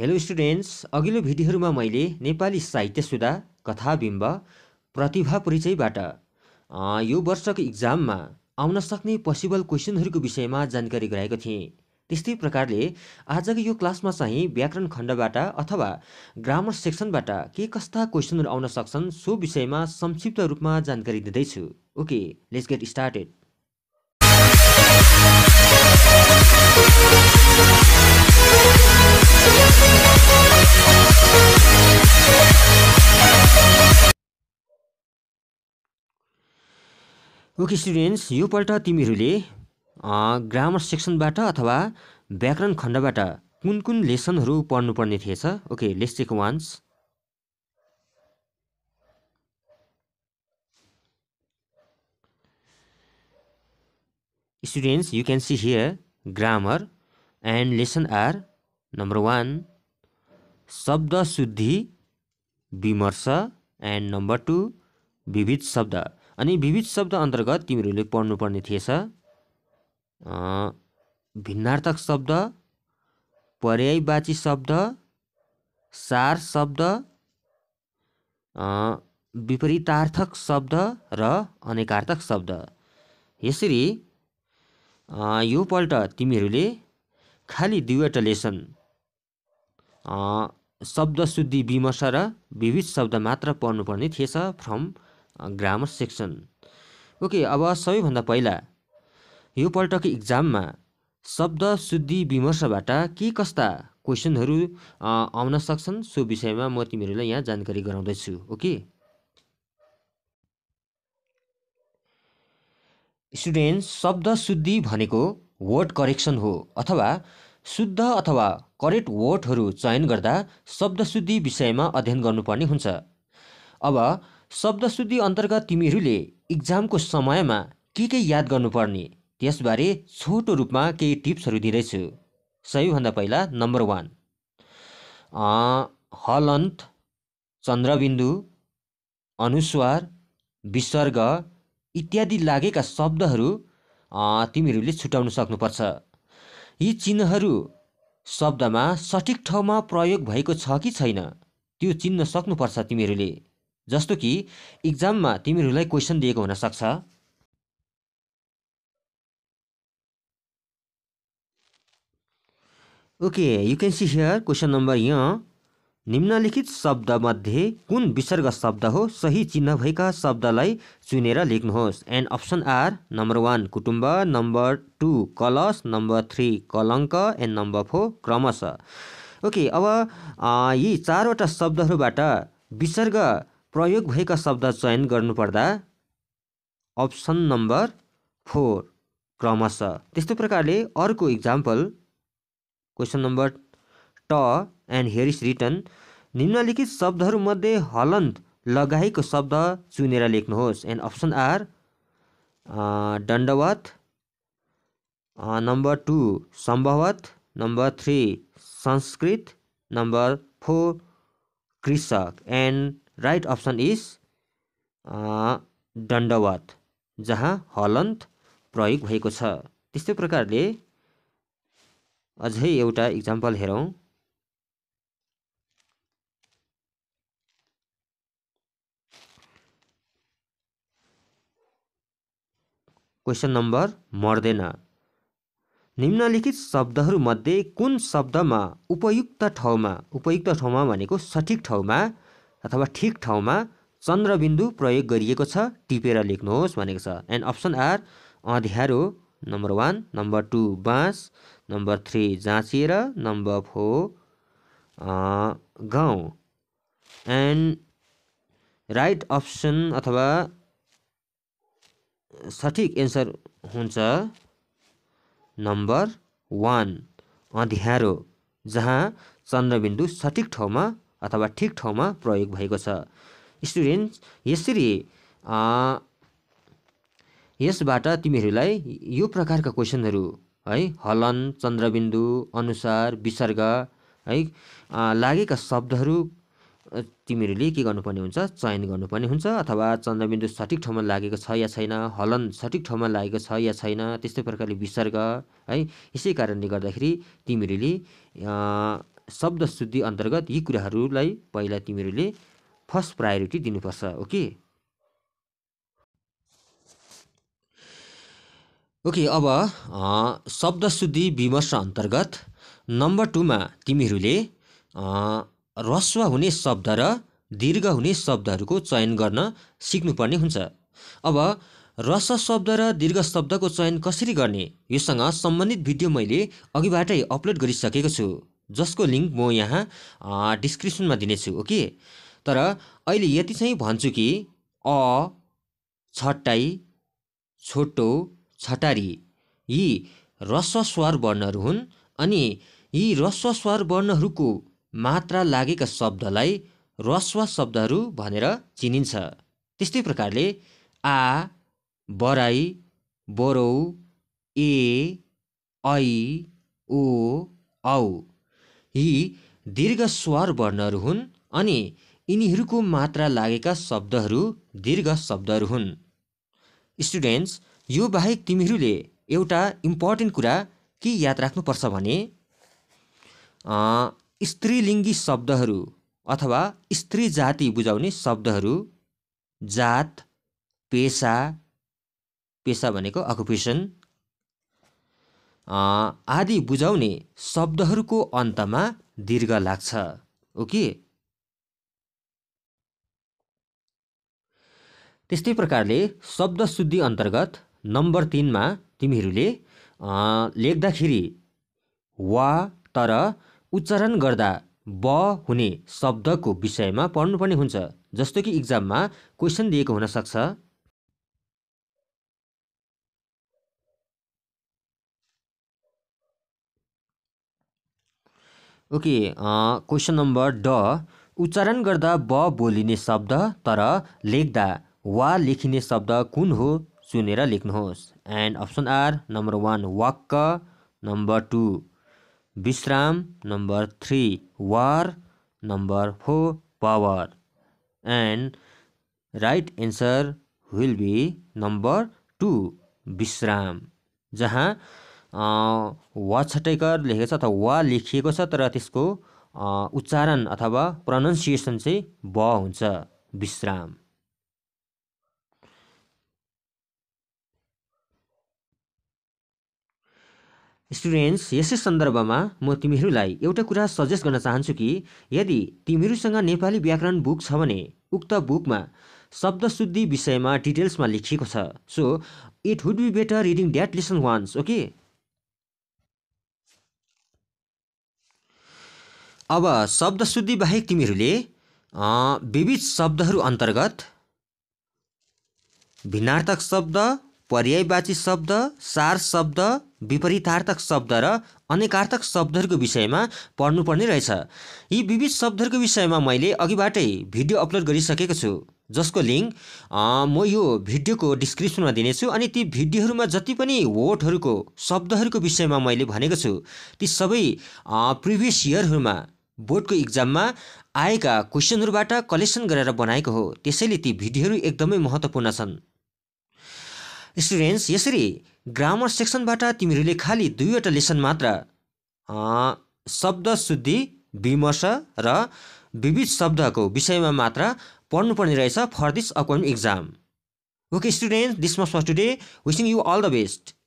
hello students अघिल्लो भिडियोहरूमा मैले नेपाली साहित्य सुधा कथाबिम्ब प्रतिभा परिचयबाट यो वर्षको इक्जाममा आउन सक्ने पोसिबल क्वेसनहरूको विषयमा जानकारी गराएको थिएँ त्यस्तै प्रकारले आजको यो क्लासमा चाहिँ व्याकरण खण्डबाट अथवा ग्रामर सेक्सनबाट के कस्ता क्वेसनहरू आउन सक्छन् सो विषयमा संक्षिप्त रूपमा जानकारी दिँदैछु okay let's get started okay students योपल्ट तिमीहरूले ग्रामर सेक्सनबाट अथवा व्याकरण खण्डबाट कुन कुन लेसनहरू पढ्नुपर्ने थिएछ okay let's check once students you can see here grammar and lesson are number one शब्द शुद्धि विमर्श एन्ड नम्बर टू विविध शब्द अनि विविध शब्द अन्तर्गत तिमीहरूले पढ्नुपर्ने थिएछ भिन्नार्थक शब्द पर्यायवाची शब्द सार शब्द विपरीतार्थक शब्द र अनेकार्थक शब्द यसरी योपल्ट तिमीहरूले खालि दुईवटा लेसन शब्दशुद्धि विमर्श र विविध शब्द मात्र पढ्नुपर्ने थिएछ फ्रम ग्रामर सेक्सन ओके अब सबैभन्दा पहिला यो योपल्टको इक्जाममा शब्द शुद्धि विमर्शबाट के कस्ता क्वेसनहरू आउन सक्छन् सो विषयमा म तिमीहरूलाई यहाँ जानकारी गराउँदैछु ओके स्टुडेन्ट शब्द शुद्धि भनेको वर्ड करेक्सन हो अथवा शुद्ध अथवा करेक्ट वर्डहरू चयन गर्दा शब्दशुद्धि विषयमा अध्ययन गर्नुपर्ने हुन्छ अब शब्द शुद्धि अन्तर्गत तिमीहरूले इक्जामको समयमा के के याद गर्नुपर्ने त्यसबारे छोटो रूपमा केही टिप्सहरू दिँदैछु सबैभन्दा पहिला नम्बर वान हलन्त चन्द्रबिन्दु अनुस्वार विसर्ग इत्यादि लागेका शब्दहरू तिमीहरूले छुट्याउन सक्नुपर्छ यी चिह्नहरू शब्दमा सठिक ठाउँमा प्रयोग भएको छ कि छैन त्यो चिन्न सक्नुपर्छ तिमीहरूले जस्तो कि इक्जाममा तिमीहरूलाई क्वेसन दिएको हुनसक्छ okay you can see here question number यहाँ निम्नलिखित शब्दमध्ये कुन विसर्ग शब्द हो सही चिन्ह भएका शब्दलाई चुनेर लेख्नुहोस् and option are number one कुटुम्ब नम्बर टू कलश नम्बर थ्री कलङ्क एन्ड नम्बर फोर क्रमश ओके अब यी चारवटा शब्दहरूबाट विसर्ग प्रयोग भएका शब्द चयन गर्नुपर्दा अप्सन नम्बर फोर क्रमश त्यस्तो प्रकारले अर्को इक्जाम्पल क्वेसन नम्बर ट एन्ड हेरिस रिटन निम्नलिखित शब्दहरूमध्ये हलन्त लगाएको शब्द चुनेर लेख्नुहोस् एन्ड अप्सन आर दण्डवत नम्बर टू सम्भवत नम्बर थ्री संस्कृत नम्बर फोर कृषक एन्ड राइट अप्सन इज दण्डवत जहाँ हलन्त प्रयोग भएको छ त्यस्तै प्रकारले अझै एउटा इक्जाम्पल हेरौँ क्वेसन नम्बर मर्दैन निम्नलिखित शब्दहरूमध्ये कुन शब्दमा उपयुक्त ठाउँमा उपयुक्त ठाउँमा भनेको सठिक ठाउँमा अथवा ठिक ठाउँमा चन्द्रबिन्दु प्रयोग गरिएको छ टिपेर लेख्नुहोस् भनेको छ एन्ड अप्सन आर अँध्यारो नम्बर वान नम्बर टू बाँस नम्बर थ्री जाँचिएर नम्बर फोर गाउँ एन्ड राइट अप्सन अथवा सठिक एन्सर हुन्छ नम्बर वान अँध्यारो जहाँ चन्द्रबिन्दु सठिक ठाउँमा अथवा ठिक ठाउँमा प्रयोग भएको छ स्टुडेन्ट यसरी यसबाट तिमीहरूलाई यो प्रकारका क्वेसनहरू है हलन चन्द्रबिन्दु अनुसार विसर्ग है लागेका शब्दहरू तिमीहरूले के गर्नुपर्ने हुन्छ चयन गर्नुपर्ने हुन्छ अथवा चन्द्रबिन्दु सठिक ठाउँमा लागेको छ या छैन हलन सठिक ठाउँमा लागेको छ या छैन त्यस्तै प्रकारले विसर्ग है यसै कारणले गर्दाखेरि तिमीहरूले शब्द शुद्धि अन्तर्गत यी कुराहरूलाई पहिला तिमीहरूले फर्स्ट प्रायोरिटी दिनुपर्छ ओके ओके अब शब्द शुद्धि विमर्श अन्तर्गत नम्बर टूमा तिमीहरूले रस्व हुने शब्द र दीर्घ हुने शब्दहरूको चयन गर्न सिक्नुपर्ने हुन्छ अब ह्रस्व शब्द र दीर्घ शब्दको चयन कसरी गर्ने योसँग सम्बन्धित भिडियो मैले अघिबाटै अपलोड गरिसकेको छु जसको लिङ्क म यहाँ डिस्क्रिप्सनमा दिनेछु ओके तर अहिले यति चाहिँ भन्छु कि अ छट्टाइ छोटो छटारी यी ह्रस्व स्वर वर्णहरू हुन् अनि यी ह्रस्व स्वर वर्णहरूको मात्रा लागेका शब्दलाई रस्व शब्दहरू भनेर चिनिन्छ त्यस्तै प्रकारले आ बराई बरौ ए ऐ ओ औ यी दीर्घ स्वर वर्णहरू हुन् अनि यिनीहरूको मात्रा लागेका शब्दहरू दीर्घ शब्दहरू हुन् स्टुडेन्ट्स यो बाहेक तिमीहरूले एउटा इम्पोर्टेन्ट कुरा के याद राख्नुपर्छ भने स्त्रीलिङ्गी शब्दहरू अथवा स्त्री जाति बुझाउने शब्दहरू जात पेसा पेसा भनेको अकुपेसन आदि बुझाउने शब्दहरूको अन्तमा दीर्घ लाग्छ ओके त्यस्तै प्रकारले शब्द शुद्धि अन्तर्गत नम्बर तिनमा तिमीहरूले लेख्दाखेरि वा तर उच्चारण गर्दा ब हुने शब्दको विषयमा पढ्नुपर्ने हुन्छ जस्तो कि इक्जाममा क्वेसन दिएको हुनसक्छ ओके क्वेसन नम्बर ड उच्चारण गर्दा ब बोलिने शब्द तर लेख्दा वा लेखिने शब्द कुन हो चुनेर लेख्नुहोस् and option are number one वाक्क नम्बर टू विश्राम नम्बर थ्री वार नम्बर फोर पावर and right answer will be number two विश्राम जहाँ वा छटेकर लेखेको छ अथवा वा लेखिएको छ तर त्यसको उच्चारण अथवा प्रोनाउन्सिएसन चाहिँ ब हुन्छ विश्राम स्टुडेन्ट्स यसै सन्दर्भमा म तिमीहरूलाई एउटा कुरा सजेस्ट गर्न चाहन्छु कि यदि तिमीहरूसँग नेपाली व्याकरण बुक छ भने उक्त बुकमा शब्द शुद्धि विषयमा डिटेल्समा लेखिएको छ so it would be better reading that lesson once okay अब शब्द शुद्धि बाहेक तिमीहरूले विविध शब्दहरू अन्तर्गत भिन्नार्थक शब्द पर्यायवाची शब्द सार शब्द विपरीतार्थक शब्द र अनेकार्थक शब्दहरूको विषयमा पढ्नुपर्ने रहेछ यी विविध शब्दहरूको विषयमा मैले अघिबाटै भिडियो अपलोड गरिसकेको छु जसको लिङ्क म यो भिडियोको डिस्क्रिप्सनमा दिनेछु अनि ती भिडियोहरूमा जति पनि वर्डहरूको शब्दहरूको विषयमा मैले भनेको छु ती सबै प्रिभियस इयरहरूमा बोर्डको इक्जाममा आएका क्वेसनहरूबाट कलेक्सन गरेर बनाएको हो त्यसैले ती भिडियोहरू एकदमै महत्त्वपूर्ण छन् स्टुडेन्ट्स यसरी ग्रामर सेक्सनबाट तिमीहरूले खालि दुईवटा लेसन मात्र शब्द शुद्धि विमर्श र विविध शब्दको विषयमा मात्र पढ्नुपर्ने रहेछ for this upcoming exam okay student this मस for today wishing you all the best